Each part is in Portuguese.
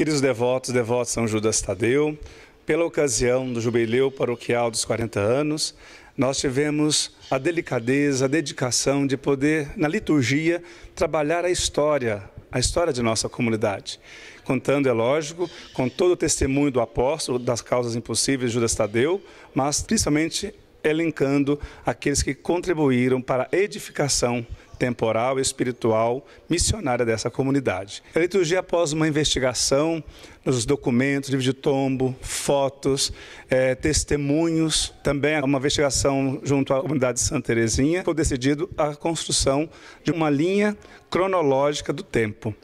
Queridos devotos, devotos São Judas Tadeu, pela ocasião do jubileu paroquial dos 40 anos, nós tivemos a delicadeza, a dedicação de poder, na liturgia, trabalhar a história, a história de nossa comunidade. Contando, é lógico, com todo o testemunho do apóstolo, das causas impossíveis, Judas Tadeu, mas principalmente elencando aqueles que contribuíram para a edificação temporal e espiritual missionária dessa comunidade. A liturgia, após uma investigação nos documentos, livro de tombo, fotos, é, testemunhos, também uma investigação junto à comunidade de Santa Terezinha, foi decidido a construção de uma linha cronológica do tempo,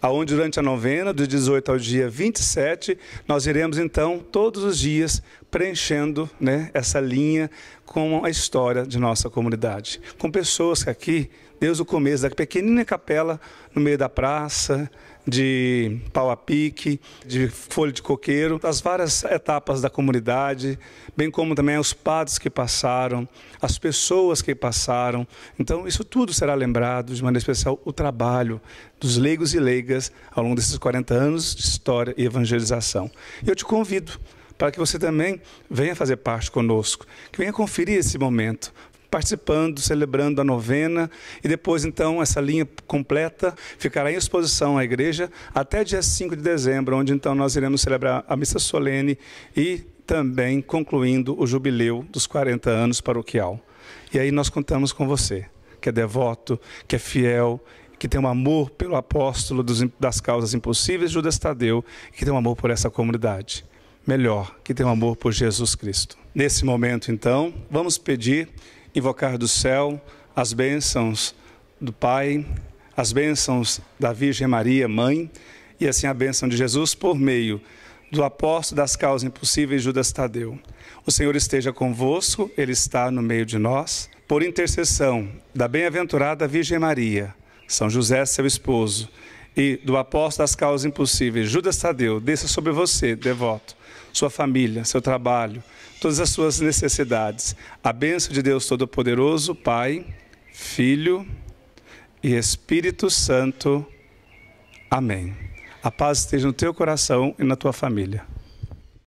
aonde durante a novena, do 18 ao dia 27, nós iremos então todos os dias preenchendo né, essa linha com a história de nossa comunidade, com pessoas que aqui desde o começo da pequenina capela no meio da praça, de pau a pique, de folha de coqueiro, as várias etapas da comunidade, bem como também os padres que passaram, as pessoas que passaram. Então, isso tudo será lembrado, de maneira especial, o trabalho dos leigos e leigas ao longo desses 40 anos de história e evangelização. E eu te convido para que você também venha fazer parte conosco, que venha conferir esse momento participando, celebrando a novena e depois então essa linha completa ficará em exposição à igreja até dia 5 de dezembro, onde então nós iremos celebrar a missa solene e também concluindo o jubileu dos 40 anos paroquial. E aí nós contamos com você, que é devoto, que é fiel que tem um amor pelo apóstolo das causas impossíveis, Judas Tadeu, que tem um amor por essa comunidade. Melhor, que tem um amor por Jesus Cristo. Nesse momento, então, vamos pedir invocar do céu as bênçãos do Pai, as bênçãos da Virgem Maria, Mãe, e assim a bênção de Jesus por meio do apóstolo das causas impossíveis, Judas Tadeu. O Senhor esteja convosco, Ele está no meio de nós. Por intercessão da bem-aventurada Virgem Maria, São José, seu esposo, e do apóstolo das causas impossíveis, Judas Tadeu, desça sobre você, devoto, sua família, seu trabalho, todas as suas necessidades. A bênção de Deus Todo-Poderoso, Pai, Filho e Espírito Santo. Amém. A paz esteja no teu coração e na tua família.